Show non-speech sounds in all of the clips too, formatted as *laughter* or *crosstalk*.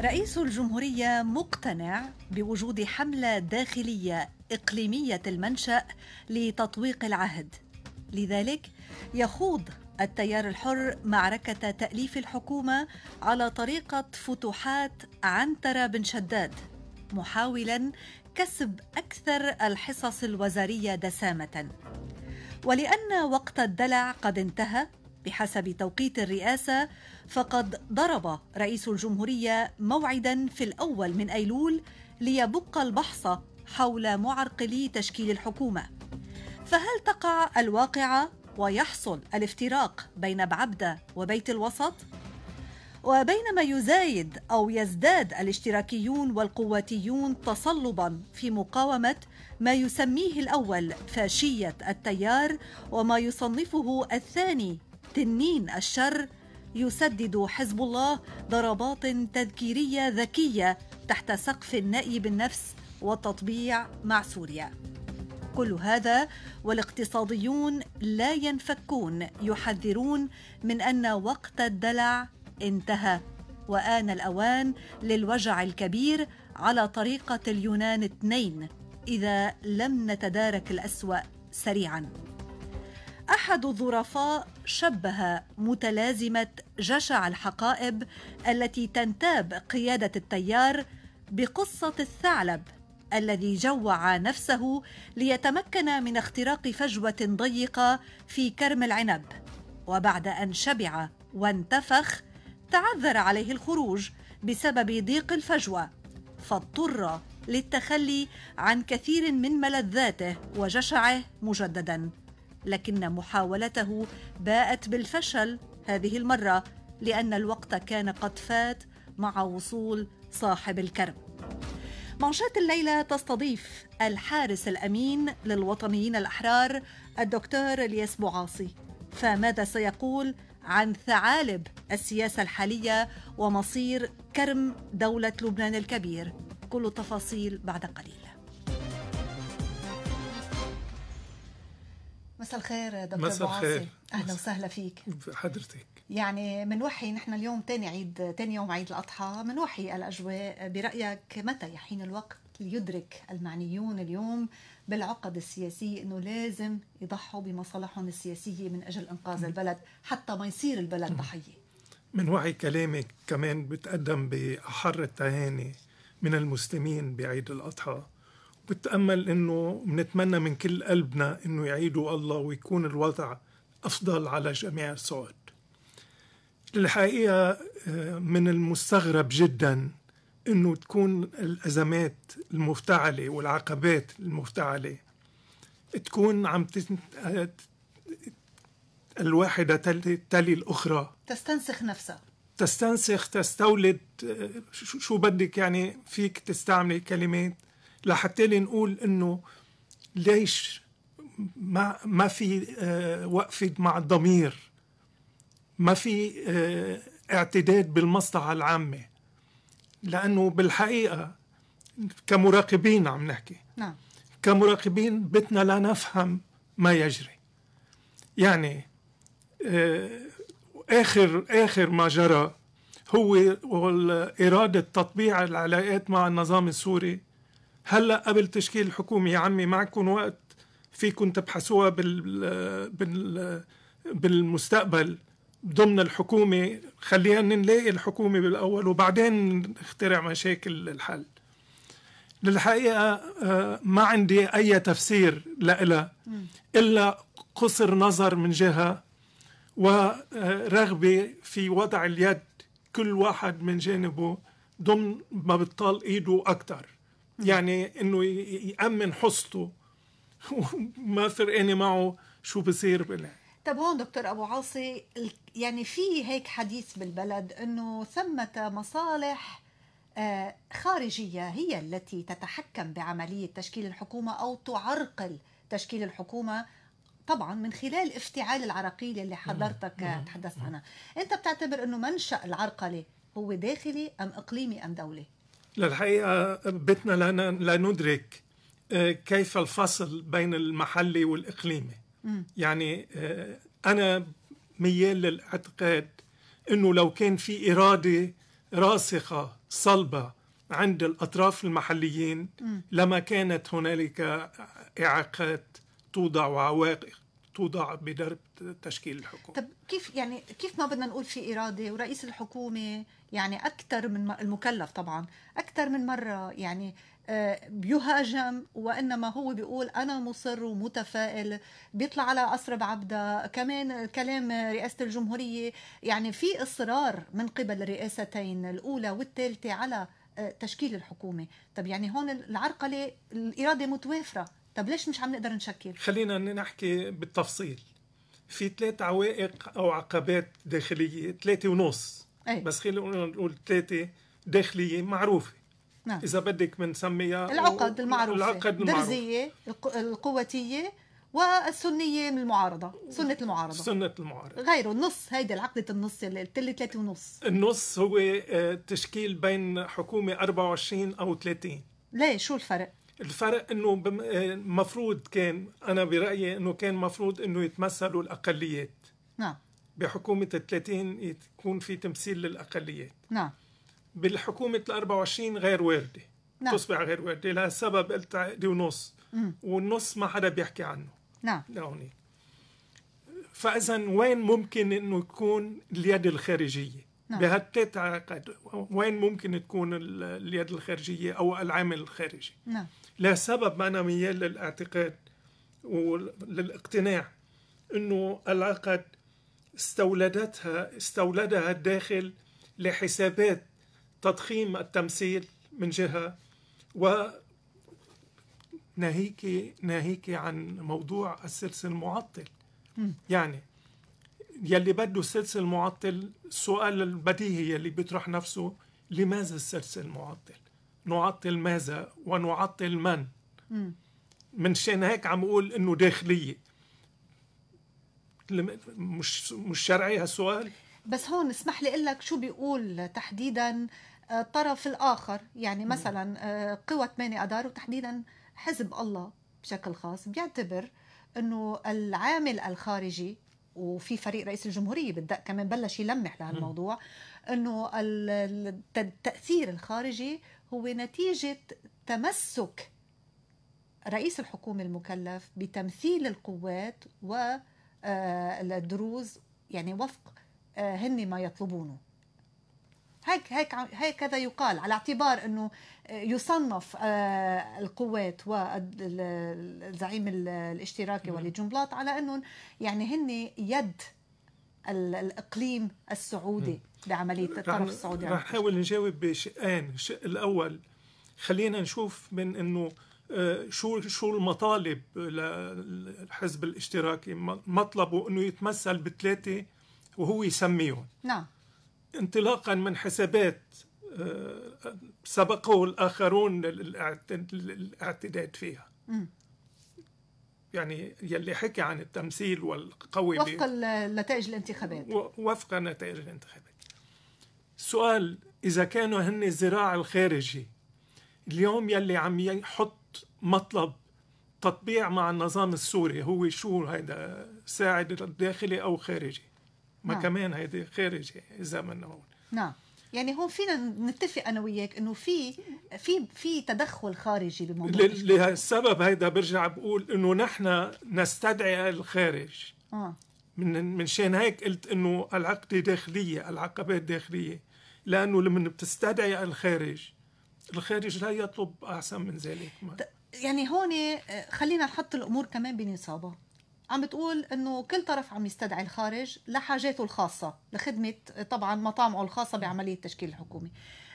رئيس الجمهورية مقتنع بوجود حملة داخلية إقليمية المنشأ لتطويق العهد لذلك يخوض التيار الحر معركة تأليف الحكومة على طريقة فتوحات عنترة بن شداد محاولا كسب أكثر الحصص الوزارية دسامة ولأن وقت الدلع قد انتهى بحسب توقيت الرئاسة فقد ضرب رئيس الجمهورية موعدا في الأول من أيلول ليبق البحصة حول معرقلي تشكيل الحكومة فهل تقع الواقعة ويحصل الافتراق بين بعبدة وبيت الوسط وبينما يزايد او يزداد الاشتراكيون والقواتيون تصلبا في مقاومه ما يسميه الاول فاشيه التيار وما يصنفه الثاني تنين الشر يسدد حزب الله ضربات تذكيريه ذكيه تحت سقف النأي بالنفس والتطبيع مع سوريا كل هذا والاقتصاديون لا ينفكون يحذرون من ان وقت الدلع انتهى وان الاوان للوجع الكبير على طريقه اليونان اثنين اذا لم نتدارك الاسوا سريعا احد الظرفاء شبه متلازمه جشع الحقائب التي تنتاب قياده التيار بقصه الثعلب الذي جوع نفسه ليتمكن من اختراق فجوه ضيقه في كرم العنب وبعد ان شبع وانتفخ تعذر عليه الخروج بسبب ضيق الفجوه فاضطر للتخلي عن كثير من ملذاته وجشعه مجددا لكن محاولته باءت بالفشل هذه المره لان الوقت كان قد فات مع وصول صاحب الكرم منشات الليلة تستضيف الحارس الأمين للوطنيين الأحرار الدكتور الياس بوعاصي فماذا سيقول عن ثعالب السياسة الحالية ومصير كرم دولة لبنان الكبير كل التفاصيل بعد قليل مساء الخير دكتور مساء الخير اهلا وسهلا فيك حضرتك يعني منوحي نحن اليوم تاني عيد تاني يوم عيد الأضحى منوحي الأجواء برأيك متى يحين الوقت ليدرك المعنيون اليوم بالعقد السياسية أنه لازم يضحوا بمصالحهم السياسية من أجل إنقاذ البلد حتى ما يصير البلد ضحية من وعي كلامك كمان بتقدم بأحر التهاني من المسلمين بعيد الأضحى بتأمل أنه بنتمنى من كل قلبنا أنه يعيدوا الله ويكون الوضع أفضل على جميع الصعد الحقيقه آه، من المستغرب جدا انه تكون الازمات المفتعله والعقبات المفتعله تكون عم آه، الواحده تلي, تلي الاخرى تستنسخ نفسها تستنسخ تستولد آه، شو بدك يعني فيك تستعملي كلمات لحتى نقول انه ليش ما ما في وقفه مع الضمير ما في آه، اعتداد بالمصلحة العامة لأنه بالحقيقة كمراقبين عم نحكي نعم. كمراقبين بتنا لا نفهم ما يجري يعني آه، آخر آخر ما جرى هو إرادة تطبيع العلاقات مع النظام السوري هلا قبل تشكيل الحكومة يا عمي معكم وقت فيكم تبحثوها بال بال بالمستقبل ضمن الحكومة خلينا نلاقي الحكومة بالأول وبعدين نخترع مشاكل الحل للحقيقة آه، ما عندي أي تفسير لإلها إلا قصر نظر من جهة ورغبة في وضع اليد كل واحد من جانبه ضمن ما بتطال إيده أكتر يعني إنه يأمن حصته *laughs* وما فرقاني معه شو بصير بالله طب هون دكتور ابو عاصي يعني في هيك حديث بالبلد انه ثمة مصالح آه، خارجية هي التي تتحكم بعملية تشكيل الحكومة أو تعرقل تشكيل الحكومة طبعا من خلال افتعال العراقيل اللي نعم، حضرتك نعم، تحدثت نعم. عنها أنت بتعتبر أنه منشأ العرقلة هو داخلي أم إقليمي أم دولي؟ للحقيقة بتنا لا ندرك آه، كيف الفصل بين المحلي والإقليمي يعني آه، أنا ميال للاعتقاد أنه لو كان في إرادة راسخة صلبة عند الأطراف المحليين لما كانت هنالك إعاقات توضع وعوائق توضع بدرب تشكيل الحكومة طب كيف يعني كيف ما بدنا نقول في إرادة ورئيس الحكومة يعني أكثر من المكلف طبعا أكثر من مرة يعني بيهاجم وانما هو بيقول انا مصر ومتفائل بيطلع على قصر بعبدا كمان كلام رئاسه الجمهوريه يعني في اصرار من قبل الرئاستين الاولى والثالثه على آه، تشكيل الحكومه طب يعني هون العرقله الاراده متوافره طب ليش مش عم نقدر نشكل خلينا نحكي بالتفصيل في ثلاث عوائق او عقبات داخليه ثلاثه ونص أي. بس خلينا نقول ثلاثه داخليه معروفه نعم. اذا بدك بنسميها العقد المعروفه العقد الدرزيه القوتيه والسنيه من المعارضه سنه المعارضه سنه المعارضه غيره النص هيدا العقده النص اللي قلت لي 3 ونص النص هو آه، تشكيل بين حكومه 24 او 30 ليه شو الفرق الفرق انه المفروض آه، كان انا برايي انه كان مفروض انه يتمثلوا الاقليات نعم بحكومه ال 30 يكون في تمثيل للاقليات نعم بالحكومة ال 24 غير واردة نعم. تصبح غير واردة لها سبب دي ونص مم. والنص ما حدا بيحكي عنه نعم لهوني فإذا وين ممكن إنه تكون اليد الخارجية نعم. بهالثلاث عقد وين ممكن تكون اليد الخارجية أو العامل الخارجي نعم. لسبب ما أنا ميال للاعتقاد وللاقتناع أنه العقد استولدتها استولدها الداخل لحسابات تضخيم التمثيل من جهة و ناهيك ناهيك عن موضوع السلسل المعطل يعني يلي بده السلسل المعطل السؤال البديهي يلي بيطرح نفسه لماذا السلسل المعطل نعطل ماذا ونعطل من من شان هيك عم اقول انه داخليه مش مش شرعي هالسؤال بس هون اسمح لي اقول لك شو بيقول تحديدا الطرف الآخر يعني نعم. مثلا آه، قوى 8 اذار وتحديدا حزب الله بشكل خاص بيعتبر أنه العامل الخارجي وفي فريق رئيس الجمهورية بدأ كمان بلش يلمح لهالموضوع نعم. أنه التأثير الخارجي هو نتيجة تمسك رئيس الحكومة المكلف بتمثيل القوات والدروز آه، يعني وفق آه، هن ما يطلبونه هيك هيك هكذا يقال على اعتبار انه آه، يصنف آه، القوات والزعيم الاشتراكي والجنبلاط على انهم يعني هن يد الاقليم السعودي بعمليه الطرف السعودي رح نحاول نجاوب بشقين الشق الاول خلينا نشوف من انه آه، شو شو المطالب للحزب الاشتراكي مطلبه انه يتمثل بثلاثه وهو يسميهم نعم انطلاقا من حسابات آه، سبقه الآخرون الاعتداد فيها يعني يلي حكي عن التمثيل والقوي وفق نتائج الانتخابات وفق نتائج الانتخابات سؤال إذا كانوا هن الزراع الخارجي اليوم يلي عم يحط مطلب تطبيع مع النظام السوري هو شو هيدا ساعد داخلي أو خارجي ما نعم. كمان هيدي خارج اذا من هون نعم يعني هون فينا نتفق انا وياك انه في في في تدخل خارجي بموضوع لهالسبب هيدا برجع بقول انه نحن نستدعي الخارج آه. من من شان هيك قلت انه العقده داخليه العقبات داخليه لانه لما بتستدعي الخارج الخارج لا يطلب احسن من ذلك ما. يعني هون آه، خلينا نحط الامور كمان بنصابها عم بتقول انه كل طرف عم يستدعي الخارج لحاجاته الخاصه لخدمه طبعا مطامعه الخاصه بعمليه تشكيل الحكومه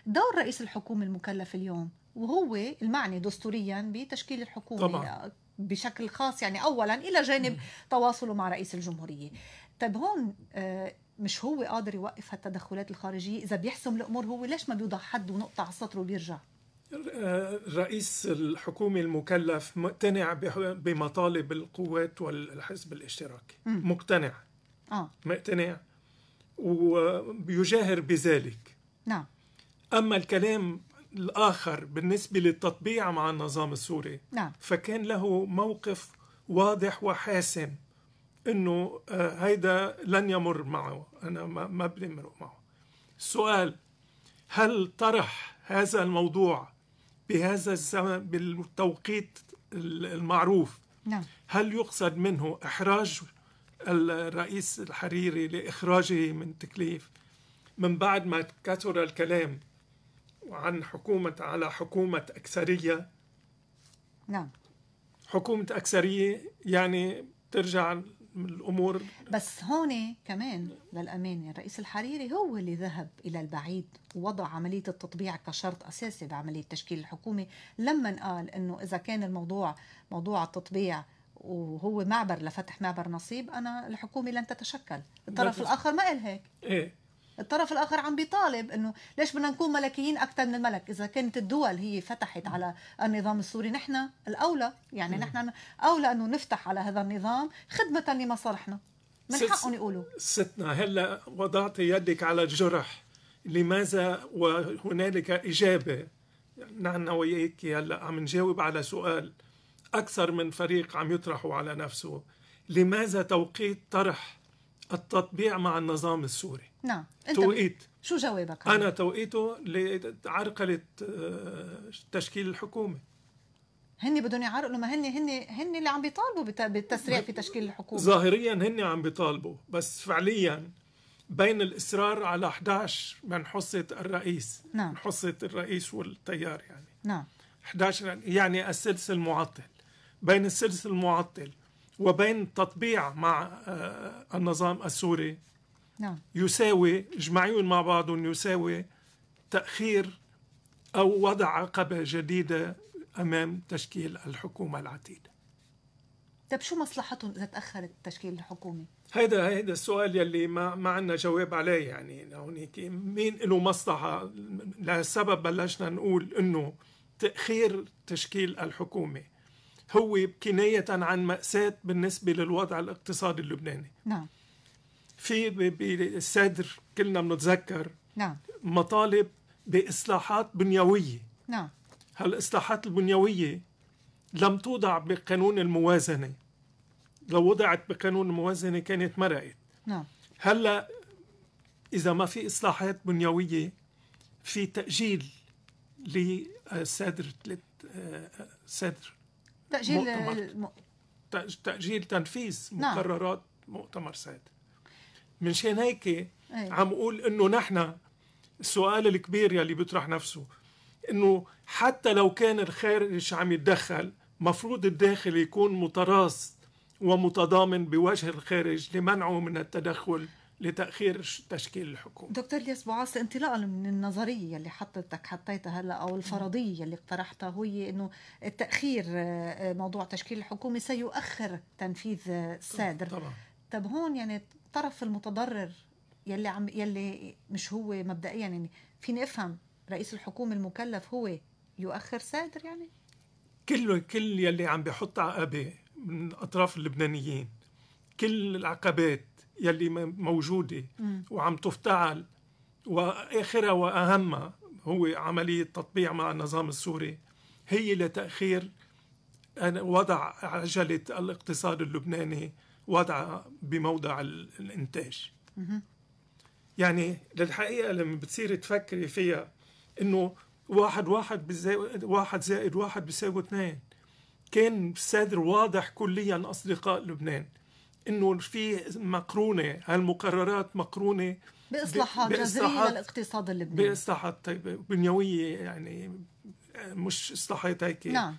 دور رئيس الحكومه المكلف اليوم وهو المعني دستوريا بتشكيل الحكومه طبعا. بشكل خاص يعني اولا الى جانب تواصله مع رئيس الجمهوريه طيب هون آه، مش هو قادر يوقف هالتدخلات الخارجيه اذا بيحسم الامور هو ليش ما بيوضع حد ونقطه على السطر وبيرجع رئيس الحكومة المكلف مقتنع بمطالب القوات والحزب الاشتراكي م. مقتنع آه. مقتنع وبيجاهر بذلك نعم أما الكلام الآخر بالنسبة للتطبيع مع النظام السوري نعم. فكان له موقف واضح وحاسم أنه آه، هيدا لن يمر معه أنا ما بدي أمرق معه السؤال هل طرح هذا الموضوع بهذا الزمن بالتوقيت المعروف نعم. هل يقصد منه إحراج الرئيس الحريري لإخراجه من تكليف من بعد ما كثر الكلام عن حكومة على حكومة أكثرية نعم حكومة أكثرية يعني ترجع الامور بس هون كمان للامانه الرئيس الحريري هو اللي ذهب الى البعيد ووضع عمليه التطبيع كشرط اساسي بعمليه تشكيل الحكومه لما قال انه اذا كان الموضوع موضوع التطبيع وهو معبر لفتح معبر نصيب انا الحكومه لن تتشكل الطرف الاخر ما قال هيك ايه الطرف الاخر عم بيطالب انه ليش بدنا نكون ملكيين اكثر من الملك اذا كانت الدول هي فتحت على النظام السوري نحن الاولى يعني نحن اولى انه نفتح على هذا النظام خدمه لمصالحنا من حقهم يقولوا ستنا هلا وضعت يدك على الجرح لماذا وهنالك اجابه نحن وياك هلا عم نجاوب على سؤال اكثر من فريق عم يطرحه على نفسه لماذا توقيت طرح التطبيع مع النظام السوري نعم أنت توقيت شو جوابك أنا توقيته لعرقلة آه، تشكيل الحكومة هن بدهم يعرقلوا ما هن هن هن اللي عم بيطالبوا بالتسريع في تشكيل الحكومه ظاهريا هن عم بيطالبوا بس فعليا بين الاصرار على 11 من حصه الرئيس نعم حصه الرئيس والتيار يعني نعم 11 يعني السلسل المعطل بين السلسل المعطل وبين تطبيع مع آه، النظام السوري نعم. يساوي اجمعيهم مع بعضهم يساوي تأخير أو وضع عقبة جديدة أمام تشكيل الحكومة العتيدة طيب شو مصلحتهم إذا تأخرت تشكيل الحكومة؟ هيدا هيدا السؤال يلي ما ما عندنا جواب عليه يعني هونيك مين له مصلحة لهالسبب بلشنا نقول إنه تأخير تشكيل الحكومة هو كناية عن مأساة بالنسبة للوضع الاقتصادي اللبناني نعم في بالصدر كلنا بنتذكر نعم مطالب بإصلاحات بنيوية نعم هالإصلاحات البنيوية لم توضع بقانون الموازنة لو وضعت بقانون الموازنة كانت مرقت نعم هلا إذا ما في إصلاحات بنيوية في تأجيل لصدر آه، آه، صدر تأجيل مؤتمر. الم... تأجيل تنفيذ نعم. مقررات مؤتمر سعد من شان هيك ايه. عم أقول إنه نحن السؤال الكبير يلي بيطرح نفسه إنه حتى لو كان الخارج عم يتدخل مفروض الداخل يكون متراص ومتضامن بوجه الخارج لمنعه من التدخل لتأخير تشكيل الحكومة دكتور الياس بوعاص انطلاقا من النظرية اللي حطتك حطيتها هلا أو الفرضية اللي اقترحتها هي أنه التاخير آه، آه، موضوع تشكيل الحكومة سيؤخر تنفيذ السادر آه، طبعا طب هون يعني الطرف المتضرر يلي عم يلي مش هو مبدئيا يعني فيني افهم رئيس الحكومة المكلف هو يؤخر سادر يعني كل كل يلي عم بيحط عقبة من أطراف اللبنانيين كل العقبات يلي موجودة وعم تفتعل وآخرها وأهمها هو عملية تطبيع مع النظام السوري هي لتأخير وضع عجلة الاقتصاد اللبناني وضعها بموضع الانتاج يعني للحقيقة لما بتصير تفكري فيها انه واحد واحد بزي... واحد زائد واحد بيساوي اثنين كان صدر واضح كليا اصدقاء لبنان انه في مقرونه هالمقررات مقرونه باصلاحات جذريه للاقتصاد اللبناني باصلاحات طيب بنيويه يعني مش اصلاحات هيك نعم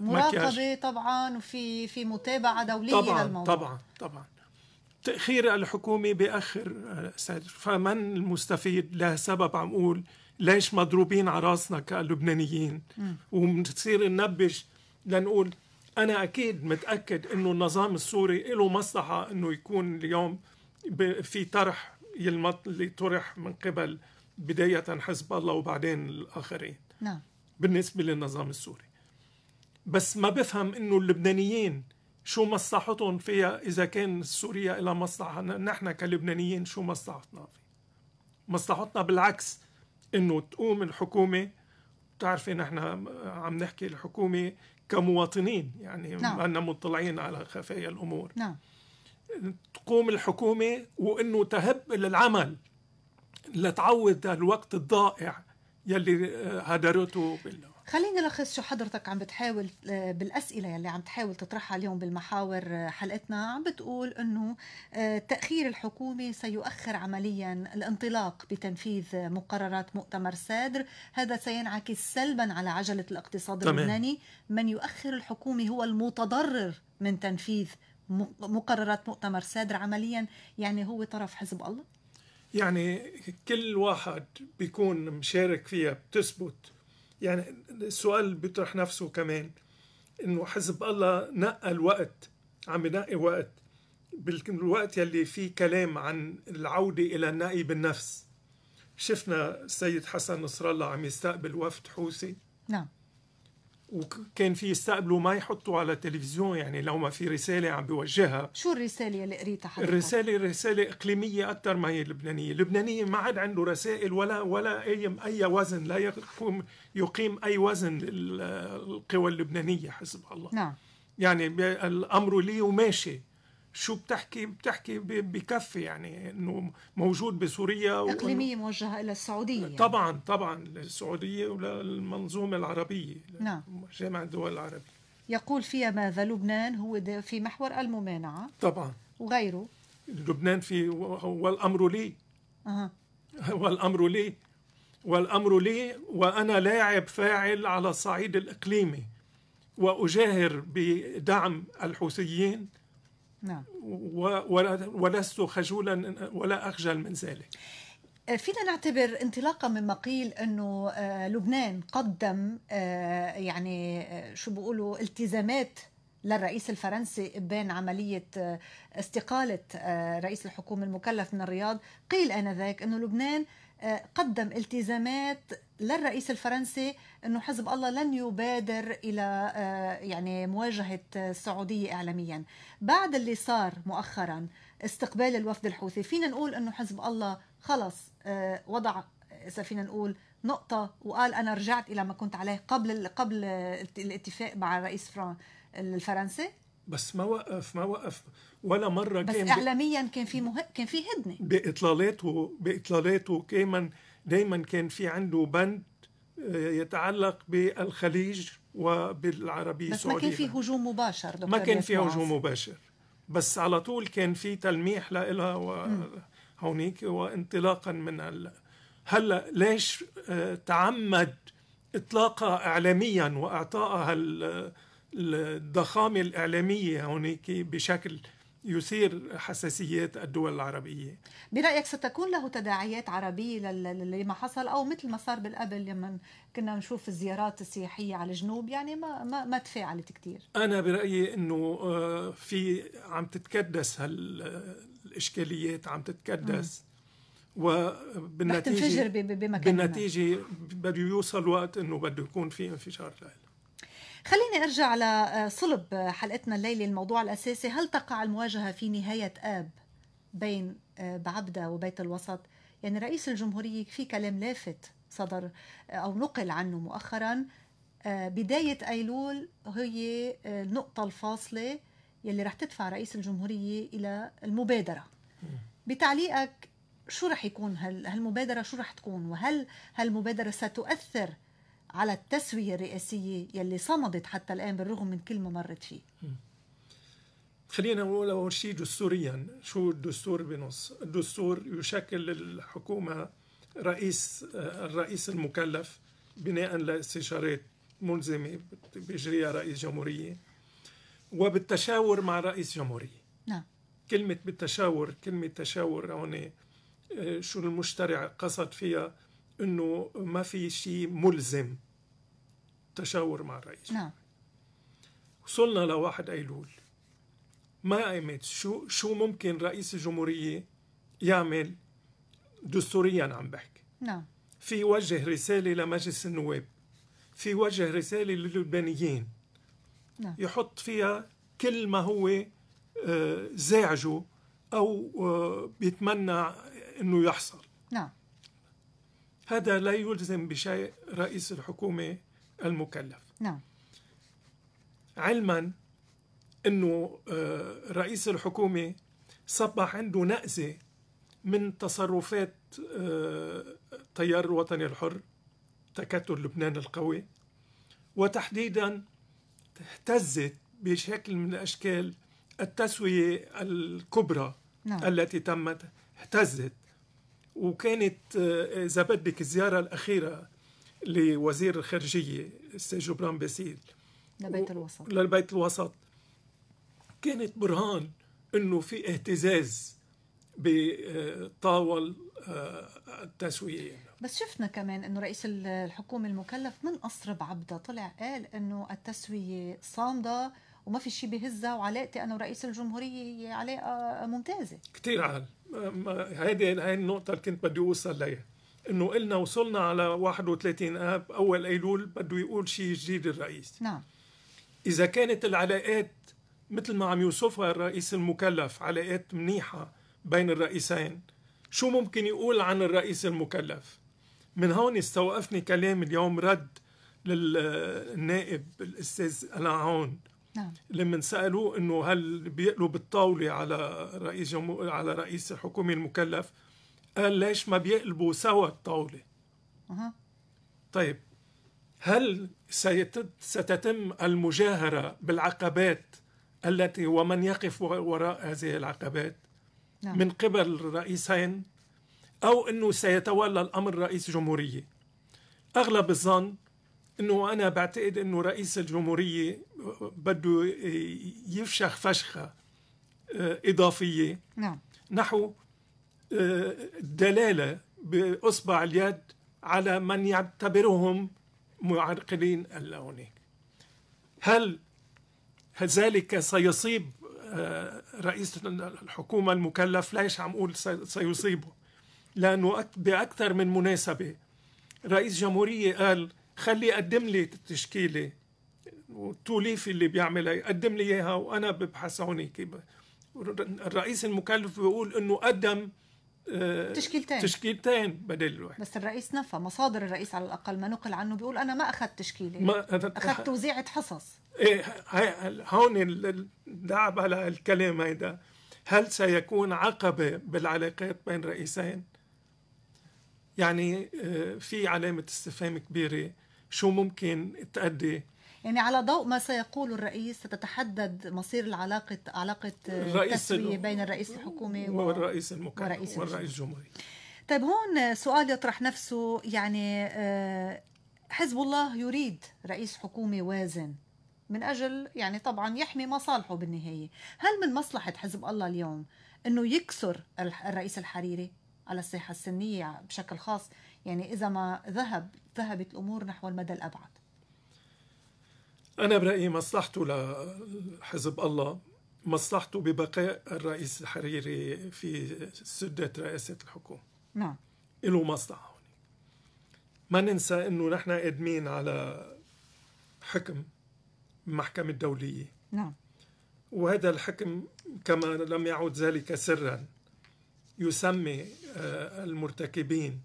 مراقبه طبعا وفي في متابعه دوليه طبعا للموضوع طبعا طبعا تاخير الحكومه باخر فمن المستفيد له سبب عم اقول ليش مضروبين على راسنا كلبنانيين وبنصير ننبش لنقول أنا أكيد متأكد أنه النظام السوري له مصلحة أنه يكون اليوم في طرح يلمط اللي طرح من قبل بداية حزب الله وبعدين الآخرين نعم. بالنسبة للنظام السوري بس ما بفهم أنه اللبنانيين شو مصلحتهم فيها إذا كان سوريا إلى مصلحة نحن كلبنانيين شو مصلحتنا فيه مصلحتنا بالعكس أنه تقوم الحكومة بتعرفي نحن عم نحكي الحكومة كمواطنين يعني نعم. أننا مطلعين على خفايا الأمور نعم. تقوم الحكومة وأنه تهب للعمل لتعوض الوقت الضائع يلي آه، هدرته بالله خليني نلخص شو حضرتك عم بتحاول آه، بالاسئله يلي عم تحاول تطرحها اليوم بالمحاور آه، حلقتنا عم بتقول انه آه، تاخير الحكومه سيؤخر عمليا الانطلاق بتنفيذ مقررات مؤتمر سادر هذا سينعكس سلبا على عجله الاقتصاد طبعا. اللبناني من يؤخر الحكومه هو المتضرر من تنفيذ مقررات مؤتمر سادر عمليا يعني هو طرف حزب الله يعني كل واحد بيكون مشارك فيها بتثبت يعني السؤال بيطرح نفسه كمان انه حزب الله نقى الوقت عم ينقي وقت بالوقت يلي فيه كلام عن العودة إلى النقي بالنفس شفنا السيد حسن نصر الله عم يستقبل وفد حوثي نعم وكان في يستقبلوا ما يحطوا على التلفزيون يعني لو ما في رسالة عم بوجهها شو الرسالة اللي قريتها حضرتك؟ الرسالة رسالة إقليمية أكثر ما هي لبنانية اللبنانية ما عاد عنده رسائل ولا ولا أي أي وزن لا يقوم يقيم أي وزن للقوى اللبنانية حسب الله نعم يعني الأمر لي وماشي شو بتحكي بتحكي بكفي يعني انه موجود بسوريا اقليميه موجهه الى السعوديه يعني. طبعا طبعا للسعوديه وللمنظومه العربيه نعم جامعه الدول العربيه يقول فيها ماذا لبنان هو في محور الممانعه طبعا وغيره لبنان في والامر لي أه. والامر لي والامر لي وانا لاعب فاعل على الصعيد الاقليمي واجاهر بدعم الحوثيين نعم ولست خجولا ولا أخجل من ذلك آه، فينا نعتبر انطلاقا مما قيل انه آه، لبنان قدم آه، يعني شو بيقولوا التزامات للرئيس الفرنسي بين عملية استقالة رئيس الحكومة المكلف من الرياض قيل آنذاك أنه لبنان قدم التزامات للرئيس الفرنسي انه حزب الله لن يبادر الى آه، يعني مواجهه السعوديه اعلاميا بعد اللي صار مؤخرا استقبال الوفد الحوثي فينا نقول انه حزب الله خلص آه، وضع اذا فينا نقول نقطه وقال انا رجعت الى ما كنت عليه قبل قبل الاتفاق مع الرئيس الفرنسي بس ما وقف ما وقف ولا مره بس كان بس اعلاميا كان في مه... كان في هدنه باطلالاته باطلالاته كمان دائما كان في عنده بند آه، يتعلق بالخليج وبالعربية بس ما كان في هجوم مباشر دكتور ما كان في هجوم مباشر بس على طول كان في تلميح لها وهونيك وانطلاقا من هلا هلا ليش آه، تعمد اطلاقها اعلاميا واعطائها الضخامه الاعلاميه هونيك بشكل يثير حساسيات الدول العربية برأيك ستكون له تداعيات عربية لما حصل أو مثل ما صار بالقبل لما كنا نشوف الزيارات السياحية على الجنوب يعني ما, ما, ما تفاعلت كتير أنا برأيي أنه آه، في عم تتكدس هالإشكاليات عم تتكدس وبالنتيجة بمكان بالنتيجة بده يوصل وقت أنه بده يكون في انفجار لها خليني ارجع لصلب آه، آه، حلقتنا الليله الموضوع الاساسي هل تقع المواجهه في نهايه اب بين آه، بعبده وبيت الوسط يعني رئيس الجمهوريه في كلام لافت صدر او نقل عنه مؤخرا بدايه ايلول هي النقطه الفاصله يلي رح تدفع رئيس الجمهوريه الى المبادره بتعليقك شو رح يكون هالمبادره شو رح تكون وهل هالمبادره ستؤثر على التسوية الرئاسية يلي صمدت حتى الآن بالرغم من كل ما مرت فيه خلينا نقول أول شيء دستوريا شو الدستور بنص الدستور يشكل الحكومة رئيس الرئيس المكلف بناء لاستشارات ملزمة بيجريها رئيس جمهورية وبالتشاور مع رئيس جمهورية نعم كلمة بالتشاور كلمة تشاور هون آه، شو المشترع قصد فيها انه ما في شيء ملزم تشاور مع الرئيس نعم وصلنا لواحد ايلول ما قيمت شو شو ممكن رئيس الجمهوريه يعمل دستوريا عم بحكي نعم في يوجه رساله لمجلس النواب في يوجه رساله للبنيين نعم. يحط فيها كل ما هو آه، زاعجه او آه، بيتمنى انه يحصل هذا لا يلزم بشيء رئيس الحكومة المكلف نعم علما أنه آه، رئيس الحكومة صبح عنده نأزة من تصرفات التيار آه، الوطني الحر تكتل لبنان القوي وتحديدا اهتزت بشكل من الأشكال التسوية الكبرى نعم. التي تمت اهتزت وكانت اذا آه، بدك الزياره الاخيره لوزير الخارجيه السي جبران باسيل لبيت الوسط للبيت الوسط كانت برهان انه في اهتزاز بطاول آه، التسويه بس شفنا كمان انه رئيس الحكومه المكلف من قصر بعبده طلع قال انه التسويه صامده وما في شيء بهزها وعلاقتي انا ورئيس الجمهوريه هي علاقه ممتازه كثير عال هيدي هي النقطة اللي كنت بدي أوصل لها إنه قلنا وصلنا على 31 آب أول أيلول بده يقول شيء جديد الرئيس نعم إذا كانت العلاقات مثل ما عم يوصفها الرئيس المكلف علاقات منيحة بين الرئيسين شو ممكن يقول عن الرئيس المكلف من هون استوقفني كلام اليوم رد للنائب الأستاذ ألعون نعم. لما سالوه انه هل بيقلب الطاوله على رئيس جمو... على رئيس الحكومه المكلف قال ليش ما بيقلبوا سوا الطاوله أه. طيب هل سيت... ستتم المجاهره بالعقبات التي ومن يقف وراء هذه العقبات نعم. من قبل الرئيسين او انه سيتولى الامر رئيس جمهوريه اغلب الظن انه انا بعتقد انه رئيس الجمهوريه بده يفشخ فشخه آه، اضافيه نعم نحو آه، الدلاله باصبع اليد على من يعتبرهم معرقلين اللوني هل ذلك سيصيب آه، رئيس الحكومه المكلف ليش عم اقول سيصيبه لانه باكثر من مناسبه رئيس جمهوريه قال خليه يقدم لي التشكيله والتوليف اللي بيعملها يقدم لي اياها وانا ببحث هونيك الرئيس المكلف بيقول انه قدم تشكيلتين آه، تشكيلتين بدل الواحد بس الرئيس نفى مصادر الرئيس على الاقل ما نقل عنه بيقول انا ما اخذت تشكيله ما اخذت توزيعه حصص ايه هون دعب على الكلام هيدا هل سيكون عقبه بالعلاقات بين رئيسين؟ يعني آه، في علامه استفهام كبيره شو ممكن تأدي يعني على ضوء ما سيقول الرئيس ستتحدد مصير العلاقة علاقة آه، التسوية بين الرئيس الحكومي والرئيس المكلف والرئيس, والرئيس الجمهوري طيب هون سؤال يطرح نفسه يعني آه، حزب الله يريد رئيس حكومي وازن من اجل يعني طبعا يحمي مصالحه بالنهايه، هل من مصلحه حزب الله اليوم انه يكسر الرئيس الحريري على الساحه السنيه بشكل خاص يعني إذا ما ذهب ذهبت الأمور نحو المدى الأبعد أنا برأيي مصلحته لحزب الله مصلحته ببقاء الرئيس الحريري في سدة رئاسة الحكومة نعم له مصلحة ما ننسى أنه نحن قادمين على حكم المحكمة الدولية نعم وهذا الحكم كما لم يعد ذلك سرا يسمي آه، المرتكبين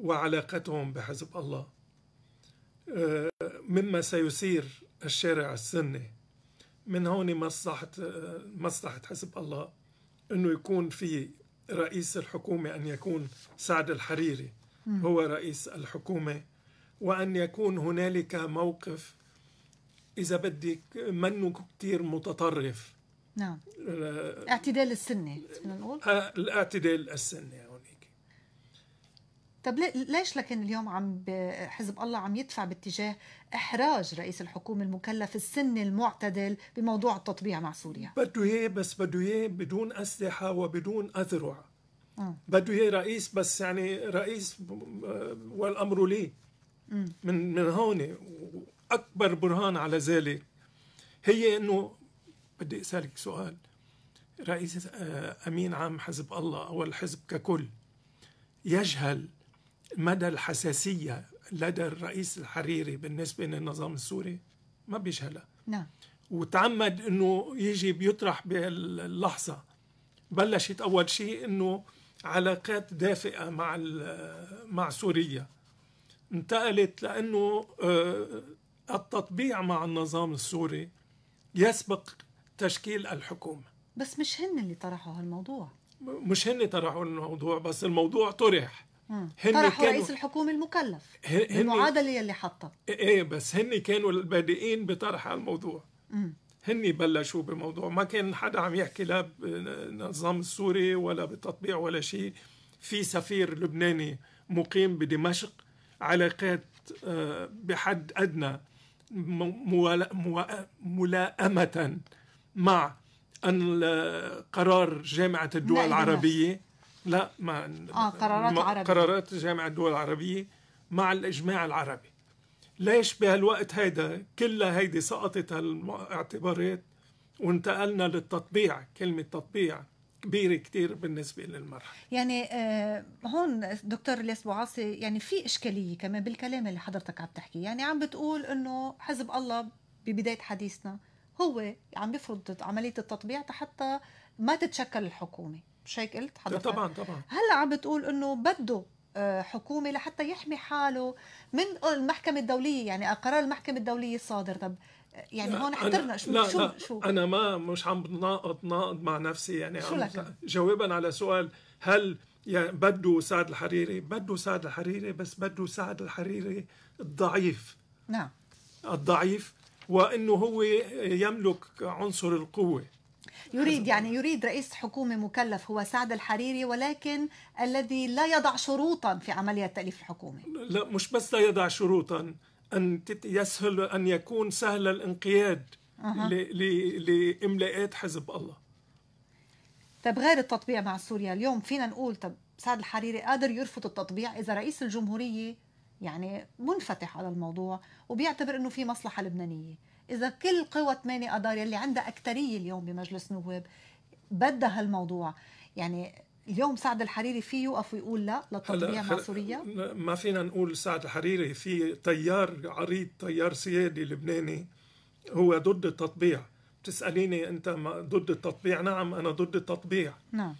وعلاقتهم بحزب الله آه، مما سيثير الشارع السني من هون مصلحة آه، مصلحة حزب الله انه يكون في رئيس الحكومة ان يكون سعد الحريري هو رئيس الحكومة وان يكون هنالك موقف اذا بدك منه كثير متطرف نعم اعتدال آه، السني نقول الاعتدال السني طب ليش لكن اليوم عم حزب الله عم يدفع باتجاه احراج رئيس الحكومه المكلف السني المعتدل بموضوع التطبيع مع سوريا؟ بده اياه بس بده اياه بدون اسلحه وبدون اذرع. آه. بده اياه رئيس بس يعني رئيس والامر لي من من هون واكبر برهان على ذلك هي انه بدي اسالك سؤال رئيس آه، امين عام حزب الله او الحزب ككل يجهل مدى الحساسية لدى الرئيس الحريري بالنسبة للنظام السوري ما بيشهلها نعم وتعمد انه يجي بيطرح باللحظة بلشت اول شيء انه علاقات دافئة مع مع سوريا انتقلت لانه آه، التطبيع مع النظام السوري يسبق تشكيل الحكومة بس مش هن اللي طرحوا هالموضوع مش هن طرحوا الموضوع بس الموضوع طرح هن طرحوا كانوا رئيس الحكومة المكلف هن... المعادلة اللي حطها ايه, إيه، بس هن كانوا البادئين بطرح الموضوع هن بلشوا بموضوع ما كان حدا عم يحكي لا بالنظام السوري ولا بالتطبيع ولا شيء في سفير لبناني مقيم بدمشق علاقات آه، بحد ادنى ملائمه مع قرار جامعه الدول العربيه لا مع آه قرارات ما قرارات جامعة الدول العربية مع الإجماع العربي ليش بهالوقت هيدا كلها هيدي سقطت هالاعتبارات وانتقلنا للتطبيع كلمة تطبيع كبيره كتير بالنسبه للمرحله يعني آه هون دكتور الياس بوعاصي يعني في اشكاليه كمان بالكلام اللي حضرتك عم تحكي يعني عم بتقول انه حزب الله ببدايه حديثنا هو عم يفرض عمليه التطبيع حتى ما تتشكل الحكومه مش هيك قلت حضرتك طبعا طبعا هلا عم بتقول انه بده آه، حكومة لحتى يحمي حاله من المحكمة الدولية يعني قرار المحكمة الدولية الصادر طب آه، يعني هون احترنا شو لا شو, لا شو انا ما مش عم ناقض ناقض مع نفسي يعني شو لك؟ جوابا على سؤال هل يعني بده سعد الحريري بده سعد الحريري بس بده سعد الحريري الضعيف نعم الضعيف وانه هو يملك عنصر القوه يريد يعني يريد رئيس حكومة مكلف هو سعد الحريري ولكن الذي لا يضع شروطا في عملية تأليف الحكومة لا مش بس لا يضع شروطا أن يسهل أن يكون سهل الانقياد أه. لإملاءات حزب الله طب غير التطبيع مع سوريا اليوم فينا نقول طب سعد الحريري قادر يرفض التطبيع إذا رئيس الجمهورية يعني منفتح على الموضوع وبيعتبر أنه في مصلحة لبنانية اذا كل قوى 8 اذار يلي عندها اكثريه اليوم بمجلس النواب بدها هالموضوع يعني اليوم سعد الحريري فيه يوقف ويقول لا للتطبيع مع سوريا ما فينا نقول سعد الحريري في تيار عريض تيار سيادي لبناني هو ضد التطبيع بتساليني انت ضد التطبيع نعم انا ضد التطبيع نعم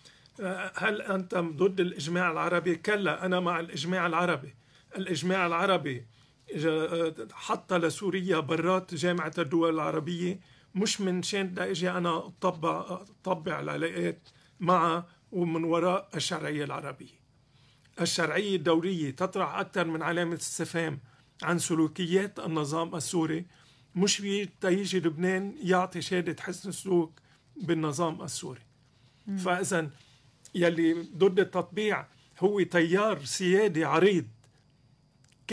هل انت ضد الاجماع العربي كلا انا مع الاجماع العربي الاجماع العربي آه، حتى لسوريا برات جامعة الدول العربية مش من شان بدي اجي انا اطبع اطبع العلاقات مع ومن وراء الشرعية العربية. الشرعية الدولية تطرح أكثر من علامة استفهام عن سلوكيات النظام السوري مش تيجي لبنان يعطي شهادة حسن سلوك بالنظام السوري. فإذا يلي ضد التطبيع هو تيار سيادي عريض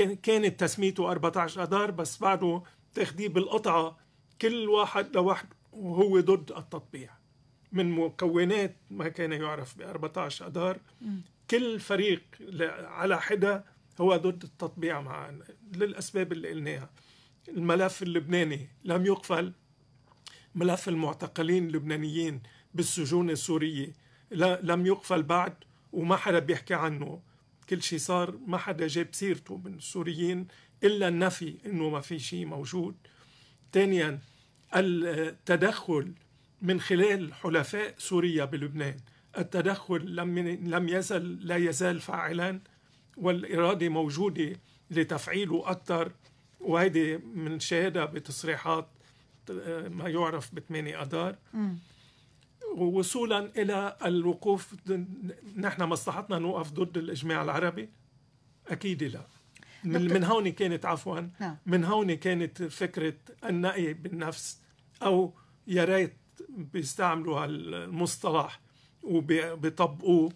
كانت تسميته 14 اذار بس بعده تاخديه بالقطعه كل واحد لوحده وهو ضد التطبيع من مكونات ما كان يعرف ب 14 اذار كل فريق على حده هو ضد التطبيع مع للاسباب اللي قلناها الملف اللبناني لم يقفل ملف المعتقلين اللبنانيين بالسجون السوريه لم يقفل بعد وما حدا بيحكي عنه كل شيء صار ما حدا جاب سيرته من السوريين إلا النفي إنه ما في شيء موجود ثانيا التدخل من خلال حلفاء سوريا بلبنان التدخل لم لم يزل لا يزال فاعلا والإرادة موجودة لتفعيله أكثر وهيدي من شهادة بتصريحات آه، ما يعرف ب 8 أدار وصولا الى الوقوف نحن مصلحتنا نوقف ضد الاجماع العربي اكيد لا من, من هون كانت عفوا نعم. من هون كانت فكره النقي بالنفس او يا ريت بيستعملوا هالمصطلح وبيطبقوه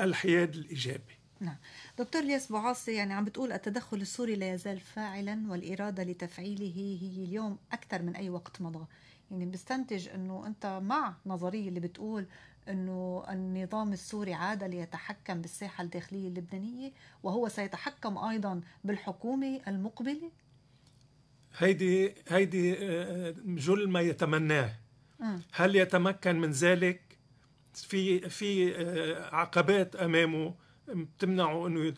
الحياد الايجابي نعم دكتور الياس بوعاصي يعني عم بتقول التدخل السوري لا يزال فاعلا والإرادة لتفعيله هي اليوم أكثر من أي وقت مضى يعني بستنتج انه انت مع نظريه اللي بتقول انه النظام السوري عاد ليتحكم بالساحه الداخليه اللبنانيه وهو سيتحكم ايضا بالحكومه المقبله هيدي هيدي آه، جل ما يتمناه آه. هل يتمكن من ذلك في في آه، عقبات امامه بتمنعوا انه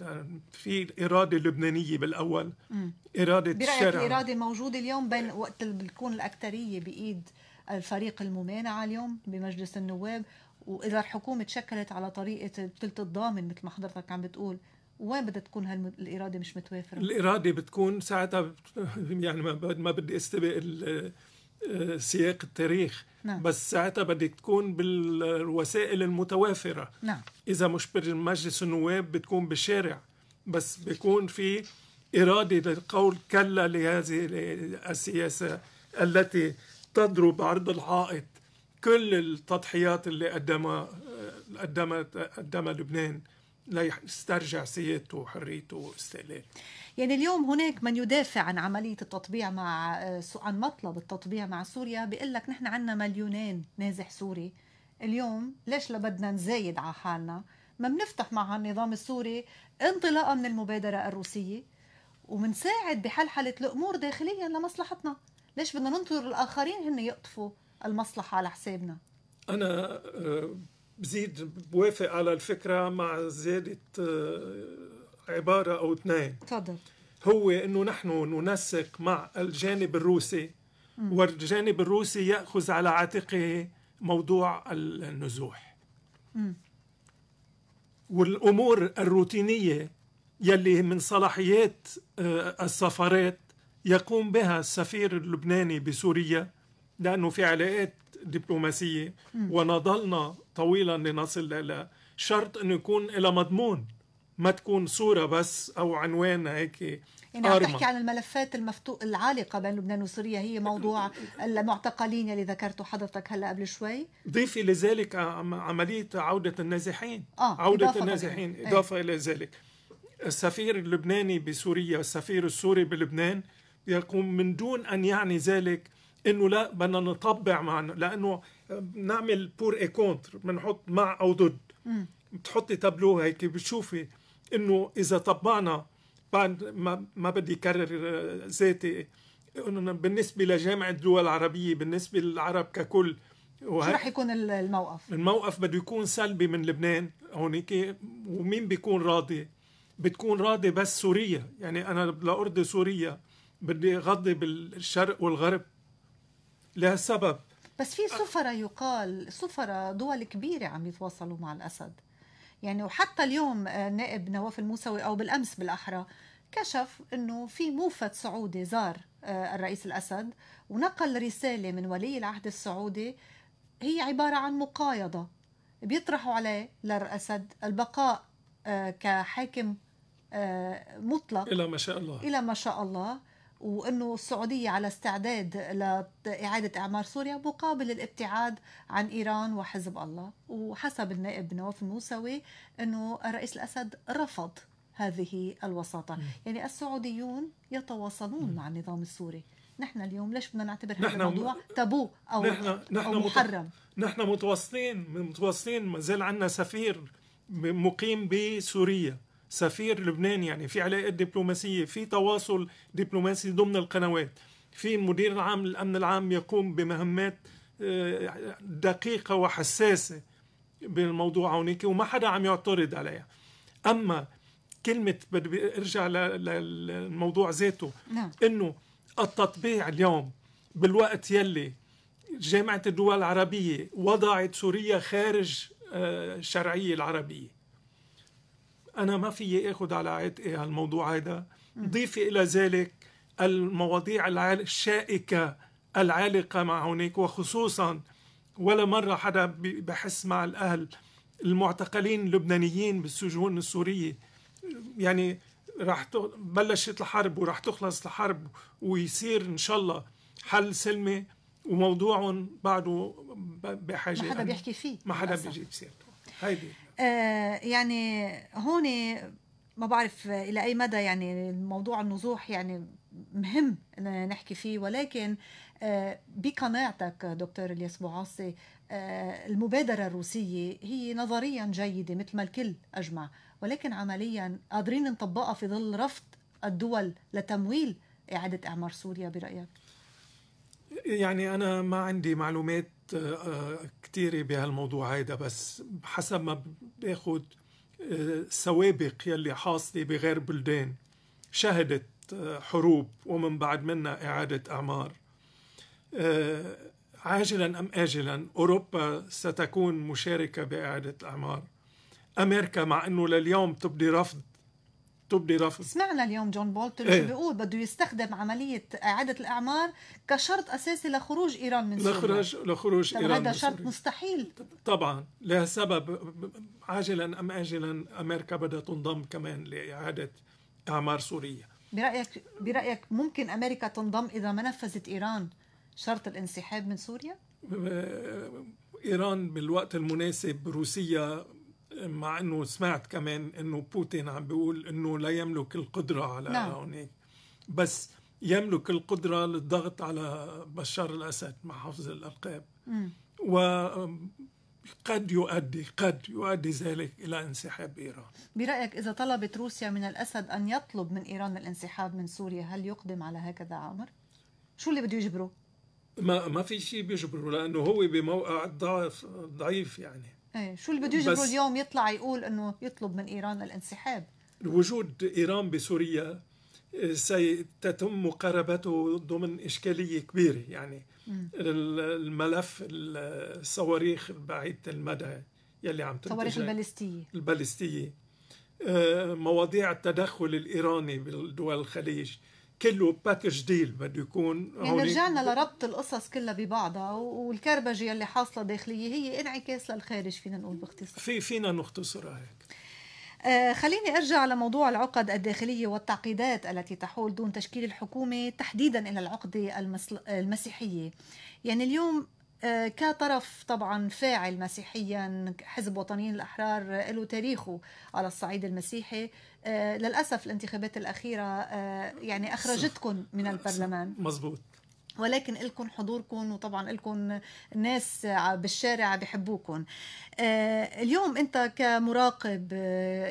في اراده لبنانيه بالاول مم. اراده برأيك الشارع الاراده موجوده اليوم بين وقت بتكون الاكثريه بايد الفريق الممانعه اليوم بمجلس النواب واذا الحكومه تشكلت على طريقه ثلث الضامن مثل ما حضرتك عم بتقول وين بدها تكون هالاراده مش متوافره؟ الاراده بتكون ساعتها يعني ما بدي استبق سياق التاريخ نعم. بس ساعتها بدك تكون بالوسائل المتوافرة نعم. إذا مش بمجلس النواب بتكون بالشارع بس بيكون في إرادة للقول كلا لهذه السياسة التي تضرب عرض الحائط كل التضحيات اللي قدمها قدمها قدمها لبنان ليسترجع سيادته وحريته واستقلاله يعني اليوم هناك من يدافع عن عملية التطبيع مع آه، عن مطلب التطبيع مع سوريا بيقول لك نحن عندنا مليونين نازح سوري اليوم ليش لبدنا نزايد على حالنا ما بنفتح مع النظام السوري انطلاقا من المبادرة الروسية ومنساعد بحلحلة الأمور داخليا لمصلحتنا ليش بدنا ننطر الآخرين هن يقطفوا المصلحة على حسابنا أنا آه، بزيد بوافق على الفكرة مع زيادة آه، عباره او اثنين تفضل هو انه نحن ننسق مع الجانب الروسي م. والجانب الروسي ياخذ على عاتقه موضوع النزوح م. والامور الروتينيه يلي من صلاحيات آه، السفارات يقوم بها السفير اللبناني بسوريا لانه في علاقات دبلوماسيه ونضلنا طويلا لنصل الى شرط انه يكون الى مضمون ما تكون صورة بس أو عنوان هيك يعني عم تحكي عن الملفات المفتو... العالقة بين لبنان وسوريا هي موضوع المعتقلين اللي ذكرته حضرتك هلا قبل شوي ضيفي لذلك عملية عودة النازحين آه عودة إضافة النازحين إيه. إضافة إلى ذلك السفير اللبناني بسوريا السفير السوري بلبنان يقوم من دون أن يعني ذلك انه لا بدنا نطبع مع لانه بنعمل بور اي كونتر بنحط مع او ضد بتحطي تابلو هيك بتشوفي انه اذا طبعنا بعد ما بدي اكرر آه، ذاتي بالنسبه لجامعه الدول العربيه بالنسبه للعرب ككل شو رح يكون الموقف؟ الموقف بده يكون سلبي من لبنان هونيك ومين بيكون راضي؟ بتكون راضي بس سوريا، يعني انا لارضي سوريا بدي غضي بالشرق والغرب لهالسبب بس في سفرة يقال سفرة دول كبيرة عم يتواصلوا مع الأسد يعني وحتى اليوم آه، نائب نواف الموسوي او بالامس بالاحرى كشف انه في موفد سعودي زار آه، الرئيس الاسد ونقل رساله من ولي العهد السعودي هي عباره عن مقايضه بيطرحوا عليه للاسد البقاء آه، كحاكم مطلق الى ما شاء الله الى ما شاء الله وانه السعوديه على استعداد لاعاده اعمار سوريا مقابل الابتعاد عن ايران وحزب الله وحسب النائب نواف الموسوي انه الرئيس الاسد رفض هذه الوساطه م. يعني السعوديون يتواصلون م. مع النظام السوري نحن اليوم ليش بدنا نعتبر هذا الموضوع م... تابو او نحن, نحن أو محرم نحن متواصلين متواصلين ما زال عندنا سفير مقيم بسوريا سفير لبنان يعني في علاقات دبلوماسيه في تواصل دبلوماسي ضمن القنوات في مدير العام للامن العام يقوم بمهمات آه، دقيقه وحساسه بالموضوع هونيك وما حدا عم يعترض عليها اما كلمه بدي ارجع للموضوع ذاته نعم. انه التطبيع اليوم بالوقت يلي جامعه الدول العربيه وضعت سوريا خارج الشرعيه آه، العربيه انا ما في اخذ على عاتقي إيه، هالموضوع هذا ضيفي الى ذلك المواضيع الشائكه العالقه مع هناك وخصوصا ولا مره حدا بحس مع الاهل المعتقلين اللبنانيين بالسجون السوريه يعني رح بلشت الحرب ورح تخلص الحرب ويصير ان شاء الله حل سلمي وموضوعهم بعده بحاجه ما حدا بيحكي فيه ما حدا بيجي بسيرته هيدي آه، يعني هون ما بعرف الى اي مدى يعني موضوع النزوح يعني مهم نحكي فيه ولكن آه، بقناعتك دكتور الياس بوعاصي آه، المبادرة الروسية هي نظريا جيدة مثل ما الكل أجمع ولكن عمليا قادرين نطبقها في ظل رفض الدول لتمويل إعادة إعمار سوريا برأيك؟ يعني انا ما عندي معلومات آه، آه، كثيره بهالموضوع هيدا بس حسب ما باخذ السوابق آه، يلي حاصله بغير بلدان شهدت حروب ومن بعد منا اعاده اعمار عاجلا ام اجلا اوروبا ستكون مشاركه باعاده الاعمار امريكا مع انه لليوم تبدي رفض تبدي رفض سمعنا اليوم جون بولتون ايه؟ بيقول بده يستخدم عملية إعادة الأعمار كشرط أساسي لخروج إيران من سوريا لخروج لخروج إيران هذا شرط مستحيل طبعا له سبب عاجلا أم آجلا أمريكا بدها تنضم كمان لإعادة أعمار سوريا برأيك برأيك ممكن أمريكا تنضم إذا ما نفذت إيران شرط الانسحاب من سوريا؟ آه، إيران بالوقت المناسب روسيا مع انه سمعت كمان انه بوتين عم بيقول انه لا يملك القدره على نعم. هونيك بس يملك القدره للضغط على بشار الاسد مع حفظ الالقاب و قد يؤدي قد يؤدي ذلك الى انسحاب ايران برايك اذا طلبت روسيا من الاسد ان يطلب من ايران الانسحاب من سوريا هل يقدم على هكذا عمر شو اللي بده يجبره ما ما في شيء بيجبره لانه هو بموقع ضعف ضعيف يعني ايه شو اللي بده يجبره اليوم يطلع يقول انه يطلب من ايران الانسحاب وجود ايران بسوريا إيه، سيتم مقاربته ضمن اشكاليه كبيره يعني م. الملف الصواريخ بعيده المدى يلي عم تنتج الصواريخ البالستيه البالستيه إيه، مواضيع التدخل الايراني بالدول الخليج كله باكج ديل بده يكون يعني رجعنا لربط القصص كلها ببعضها والكربجه اللي حاصله داخليه هي انعكاس للخارج فينا نقول باختصار في فينا نختصرها هيك آه خليني ارجع لموضوع العقد الداخليه والتعقيدات التي تحول دون تشكيل الحكومه تحديدا الى العقده المسل... المسيحيه يعني اليوم آه كطرف طبعا فاعل مسيحيا حزب وطنيين الاحرار آه، له تاريخه على الصعيد المسيحي آه، للأسف الانتخابات الأخيرة آه، يعني أخرجتكم من البرلمان مزبوط ولكن لكم حضوركم وطبعا لكم ناس بالشارع بحبوكم آه، اليوم انت كمراقب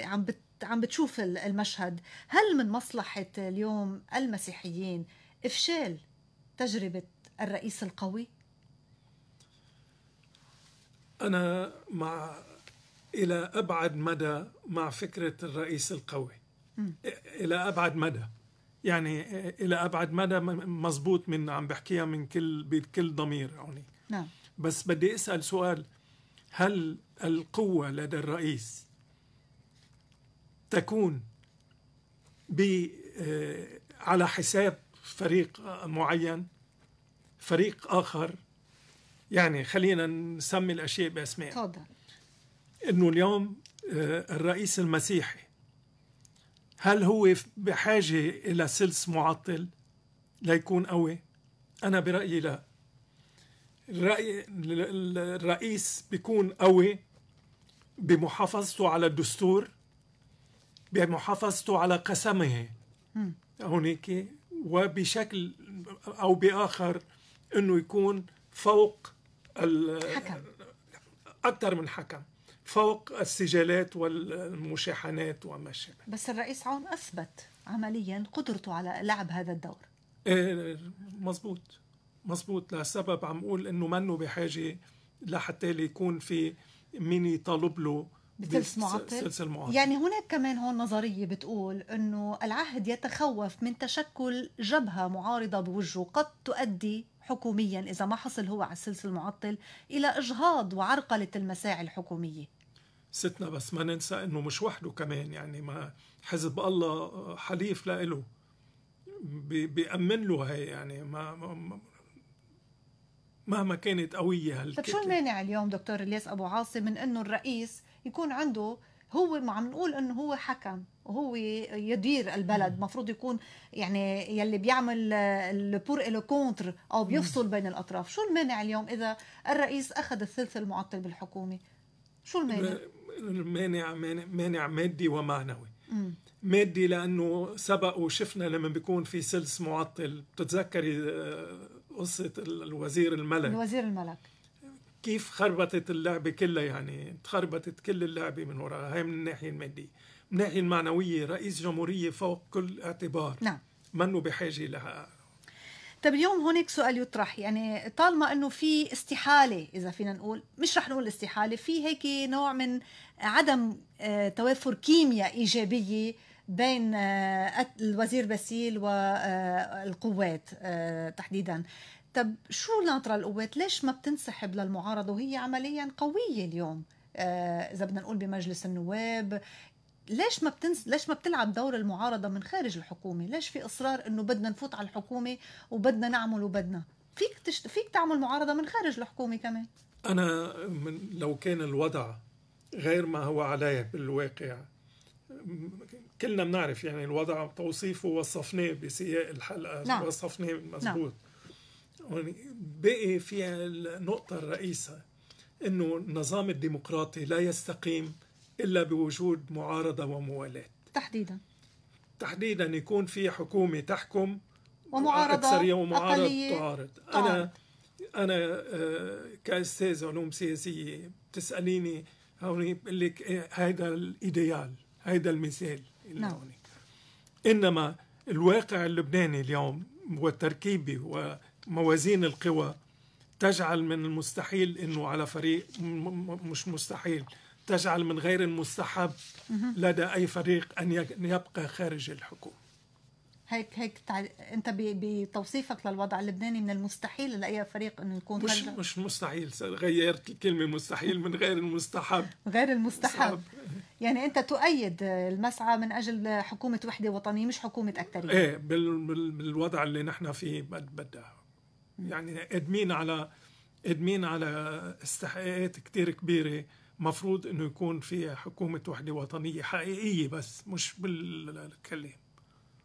عم عم بتشوف المشهد هل من مصلحة اليوم المسيحيين إفشال تجربة الرئيس القوي؟ أنا مع الى ابعد مدى مع فكره الرئيس القوي الى ابعد مدى يعني الى ابعد مدى مزبوط من عم بحكيها من كل بكل ضمير يعني نعم بس بدي اسال سؤال هل القوه لدى الرئيس تكون ب آه، على حساب فريق معين فريق اخر يعني خلينا نسمي الاشياء باسمها تفضل انه اليوم آه، الرئيس المسيحي هل هو بحاجه الى سلس معطل ليكون قوي؟ انا برايي لا. الرأي الرئيس بيكون قوي بمحافظته على الدستور بمحافظته على قسمه هناك وبشكل او باخر انه يكون فوق حكم اكثر من حكم فوق السجالات والمشاحنات وما شابه بس الرئيس عون أثبت عمليا قدرته على لعب هذا الدور إيه مزبوط مزبوط لسبب عم أقول أنه منه بحاجة لحتى يكون في مين يطالب له بسلس معطل. سلسل معطل يعني هناك كمان هون نظرية بتقول أنه العهد يتخوف من تشكل جبهة معارضة بوجهه قد تؤدي حكوميا إذا ما حصل هو على السلسله المعطل إلى إجهاض وعرقلة المساعي الحكومية ستنا بس ما ننسى أنه مش وحده كمان يعني ما حزب الله حليف لإله بيأمن له هي يعني ما, ما مهما كانت قوية هالكتلة طيب شو المانع اليوم دكتور الياس أبو عاصم من أنه الرئيس يكون عنده هو ما عم نقول انه هو حكم وهو يدير البلد المفروض يكون يعني يلي بيعمل البور لو كونتر او بيفصل بين الاطراف شو المانع اليوم اذا الرئيس اخذ الثلث المعطل بالحكومه شو المانع المانع مانع مادي ومعنوي مادي لانه سبق وشفنا لما بيكون في سلس معطل بتتذكري آه، قصه الوزير الملك الوزير الملك كيف خربطت اللعبه كلها يعني تخربطت كل اللعبه من وراها هاي من الناحيه الماديه من الناحيه المعنويه رئيس جمهوريه فوق كل اعتبار نعم منه بحاجه لها طب اليوم هناك سؤال يطرح يعني طالما انه في استحاله اذا فينا نقول مش رح نقول استحاله في هيك نوع من عدم آه، توافر كيمياء ايجابيه بين آه، الوزير باسيل والقوات آه، تحديدا طب شو ناطره القوات ليش ما بتنسحب للمعارضه وهي عمليا قويه اليوم آه، اذا بدنا نقول بمجلس النواب ليش ما بتنس... ليش ما بتلعب دور المعارضه من خارج الحكومه ليش في اصرار انه بدنا نفوت على الحكومه وبدنا نعمل وبدنا فيك تش... فيك تعمل معارضه من خارج الحكومه كمان انا من لو كان الوضع غير ما هو عليه بالواقع كلنا بنعرف يعني الوضع توصيفه وصفناه بسياق الحلقه نعم. وصفناه مزبوط نعم. بقي في النقطة الرئيسة أنه النظام الديمقراطي لا يستقيم إلا بوجود معارضة وموالاة تحديدا تحديدا يكون في حكومة تحكم ومعارضة أكثرية ومعارضة تعارض أنا أنا آه، كأستاذ علوم سياسية بتسأليني هوني بقول لك هيدا الإيديال هيدا المثال اللي نعم. هوني. إنما الواقع اللبناني اليوم والتركيبي موازين القوى تجعل من المستحيل انه على فريق مش مستحيل تجعل من غير المستحب لدى اي فريق ان يبقى خارج الحكومه هيك هيك تع... انت بتوصيفك للوضع اللبناني من المستحيل لاي فريق انه يكون مش هلد... مش مستحيل غيرت الكلمه مستحيل من غير المستحب غير المستحب يعني انت تؤيد المسعى من اجل حكومه وحده وطنيه مش حكومه اكثريه ايه بال... بالوضع اللي نحن فيه بدها يعني قادمين على قادمين على استحقاقات كتير كبيره مفروض انه يكون في حكومه وحده وطنيه حقيقيه بس مش بالكلام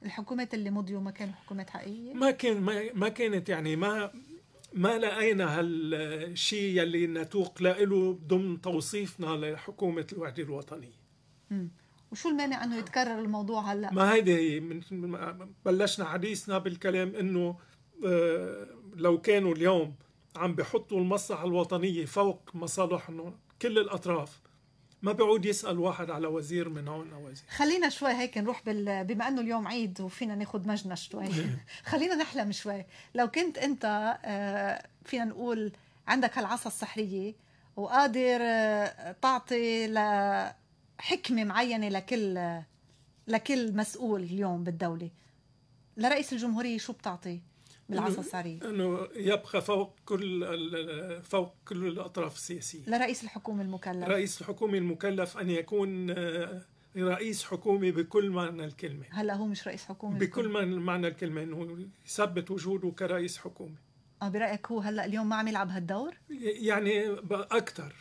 الحكومات اللي مضيوا ما كانوا حكومات حقيقيه ما كان ما, ما كانت يعني ما ما لقينا هالشيء يلي نتوق له ضمن توصيفنا لحكومه الوحده الوطنيه امم وشو المانع انه يتكرر الموضوع هلا ما هيدي هي بلشنا حديثنا بالكلام انه آه، لو كانوا اليوم عم بحطوا المصلحة الوطنية فوق مصالحهم كل الأطراف ما بيعود يسأل واحد على وزير من هون أو وزير خلينا شوي هيك نروح بال... بما أنه اليوم عيد وفينا ناخد مجنة شوي *laughs* *laughs* خلينا نحلم شوي لو كنت أنت آه، فينا نقول عندك هالعصا السحرية وقادر آه، تعطي لحكمة معينة لكل لكل مسؤول اليوم بالدولة لرئيس الجمهورية شو بتعطيه؟ بالعصا الساريه انه يبقى فوق كل فوق كل الاطراف السياسيه لرئيس الحكومه المكلف رئيس الحكومه المكلف ان يكون آه، رئيس حكومي بكل معنى الكلمه هلا هو مش رئيس حكومي بكل معنى الكلمه انه يثبت وجوده كرئيس حكومه اه برايك هو هلا اليوم ما عم يلعب هالدور؟ يعني اكثر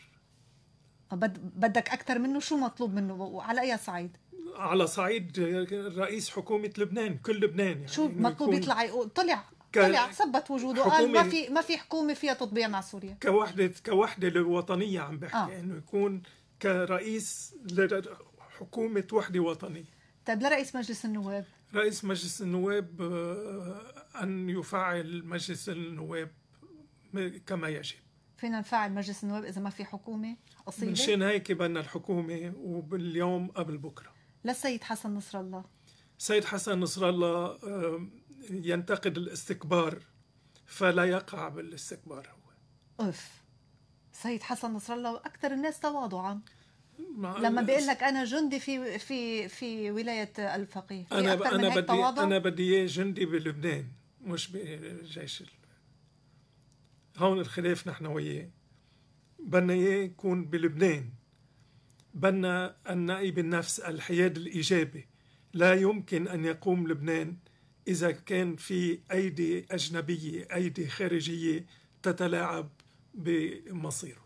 آه، بدك اكثر منه شو مطلوب منه وعلى اي صعيد؟ على صعيد آه، رئيس حكومه لبنان كل لبنان يعني شو مطلوب يطلع يقول طلع طلع ثبت وجوده قال ما في ما في حكومه فيها تطبيع مع سوريا كوحده كوحده وطنيه عم بحكي آه. انه يكون كرئيس حكومه وحده وطنيه طيب لرئيس مجلس النواب رئيس مجلس النواب آه، ان يفعل مجلس النواب كما يجب فينا نفعل مجلس النواب اذا ما في حكومه اصيله منشان هيك بدنا الحكومه وباليوم قبل بكره للسيد حسن نصر الله سيد حسن نصر الله ينتقد الاستكبار فلا يقع بالاستكبار هو أف سيد حسن نصر الله أكثر الناس تواضعا لما بيقول لك انا جندي في في في ولايه الفقيه في انا أكثر انا بدي تواضع؟ انا بدي جندي بلبنان مش بجيش هون الخلاف نحن وياه بدنا اياه يكون بلبنان بدنا النقي بالنفس الحياد الايجابي لا يمكن ان يقوم لبنان إذا كان في أيدي أجنبية أيدي خارجية تتلاعب بمصيره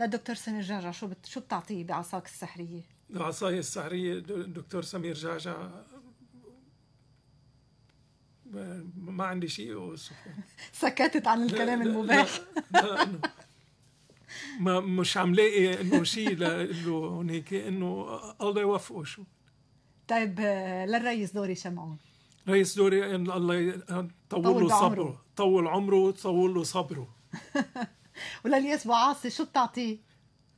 للدكتور سمير جعجع شو بت... شو بتعطيه بعصاك السحرية؟ العصاية السحرية دكتور سمير جعجع ما عندي شيء أوصفه *laughs* سكتت عن الكلام المباح لا, لا, لا ما مش عم لاقي انه شيء له هنيك انه الله يوفقه شو طيب آه، للرئيس دوري شمعون رئيس دوري ان الله يطول له صبره طول عمره طول له صبره *laughs* ولليس ابو عاصي شو بتعطيه؟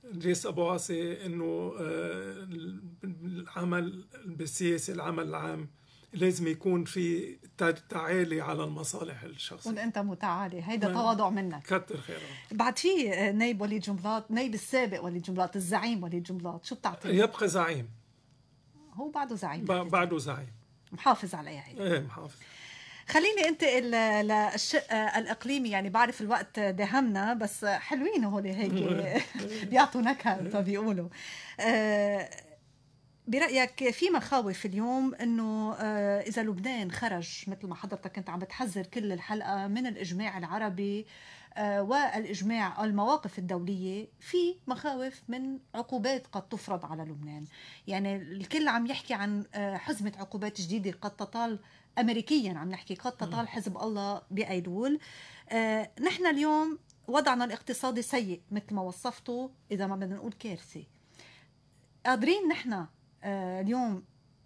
ليس ابو عاصي انه آه، العمل بالسياسه العمل العام لازم يكون في تعالي على المصالح الشخصية وان انت متعالي هيدا نعم. تواضع منك كتر خيرك بعد في آه، نايب وليد جملات نايب السابق وليد جملات الزعيم وليد جملات شو بتعطيه؟ يبقى زعيم هو بعده زعيم بعده زعيم محافظ على عيادتك إيه؟, ايه محافظ خليني انتقل للشق الاقليمي يعني بعرف الوقت داهمنا بس حلوين هول هيك *laughs* إيه. بيعطوا نكهه مثل بيقولوا آه، برايك في مخاوف اليوم انه آه، اذا لبنان خرج مثل ما حضرتك كنت عم بتحذر كل الحلقه من الاجماع العربي آه، والإجماع المواقف الدولية في مخاوف من عقوبات قد تفرض على لبنان يعني الكل عم يحكي عن آه، حزمة عقوبات جديدة قد تطال أمريكيا عم نحكي قد تطال حزب الله بأيلول آه، نحن اليوم وضعنا الاقتصادي سيء مثل ما وصفته إذا ما بدنا نقول كارثة قادرين نحن اليوم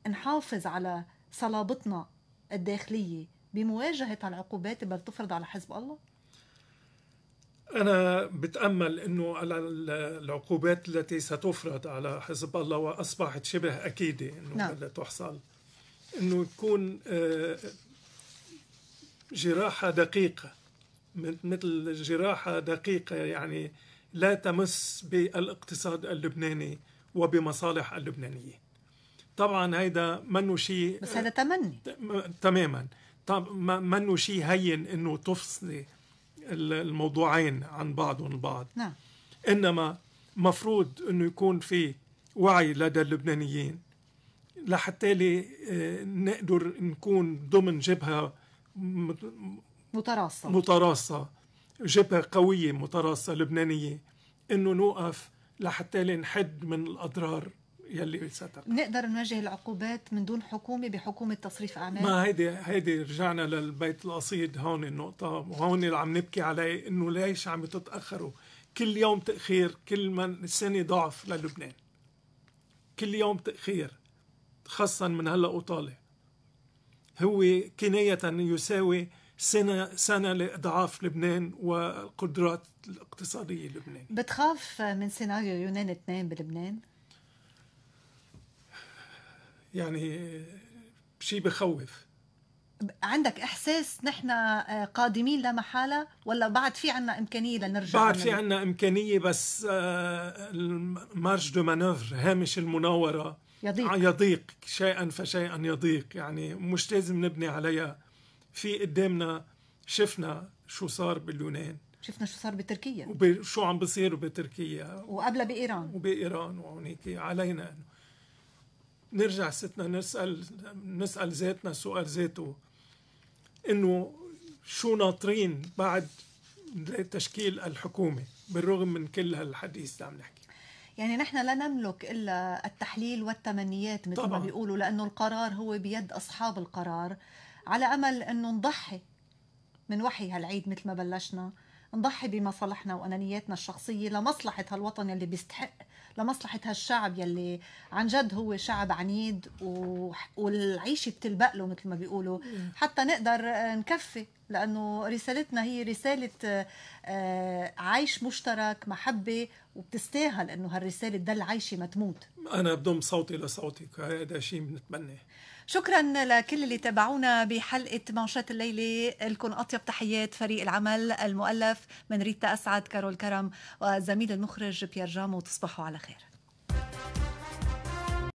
نحافظ على صلابتنا الداخلية بمواجهة العقوبات اللي بتفرض على حزب الله؟ أنا بتأمل أنه العقوبات التي ستفرض على حزب الله وأصبحت شبه أكيدة أنه نعم. لا تحصل أنه يكون آه، جراحة دقيقة مثل جراحة دقيقة يعني لا تمس بالاقتصاد اللبناني وبمصالح اللبنانية طبعا هيدا منه شيء بس هذا تمني آه، تماما طب منه شيء هين انه تفصلي الموضوعين عن بعضهم البعض نعم. انما مفروض انه يكون في وعي لدى اللبنانيين لحتى لي آه، نقدر نكون ضمن جبهه متراصه متراصه جبهه قويه متراصه لبنانيه انه نوقف لحتى لي نحد من الاضرار يلي بيتستر نقدر نواجه العقوبات من دون حكومه بحكومه تصريف اعمال ما هيدي هيدي رجعنا للبيت القصيد هون النقطه وهون اللي عم نبكي عليه انه ليش عم تتاخروا كل يوم تاخير كل من سنه ضعف للبنان كل يوم تاخير خاصه من هلا وطالع هو كنايه يساوي سنة سنة لإضعاف لبنان والقدرات الاقتصادية لبنان بتخاف من سيناريو يونان اثنين بلبنان؟ يعني شيء بخوف عندك احساس نحن آه، قادمين لا محاله ولا بعد في عنا امكانيه لنرجع بعد في عنا امكانيه بس آه، المارج دو مانوفر هامش المناوره يضيق يضيق شيئا فشيئا يضيق يعني مش لازم نبني عليها في قدامنا شفنا شو صار باليونان شفنا شو صار بتركيا وشو عم بصير بتركيا وقبلها بايران وبايران وهونيك علينا انه نرجع ستنا نسأل نسأل ذاتنا سؤال ذاته انه شو ناطرين بعد تشكيل الحكومة بالرغم من كل هالحديث اللي عم نحكي يعني نحن لا نملك الا التحليل والتمنيات مثل طبعا. ما بيقولوا لانه القرار هو بيد اصحاب القرار على امل انه نضحي من وحي هالعيد مثل ما بلشنا نضحي بمصالحنا وانانياتنا الشخصيه لمصلحه هالوطن اللي بيستحق لمصلحه هالشعب يلي عن جد هو شعب عنيد و... والعيشه بتلبق له مثل ما بيقولوا حتى نقدر آه، نكفي لانه رسالتنا هي رساله آه، آه، عيش مشترك محبه وبتستاهل انه هالرساله تضل عايشه ما تموت انا بضم صوتي لصوتك هذا شيء بنتمناه شكرا لكل اللي تابعونا بحلقة مانشات الليلة لكم أطيب تحيات فريق العمل المؤلف من ريتا أسعد كارول كرم وزميل المخرج بيير جامو تصبحوا على خير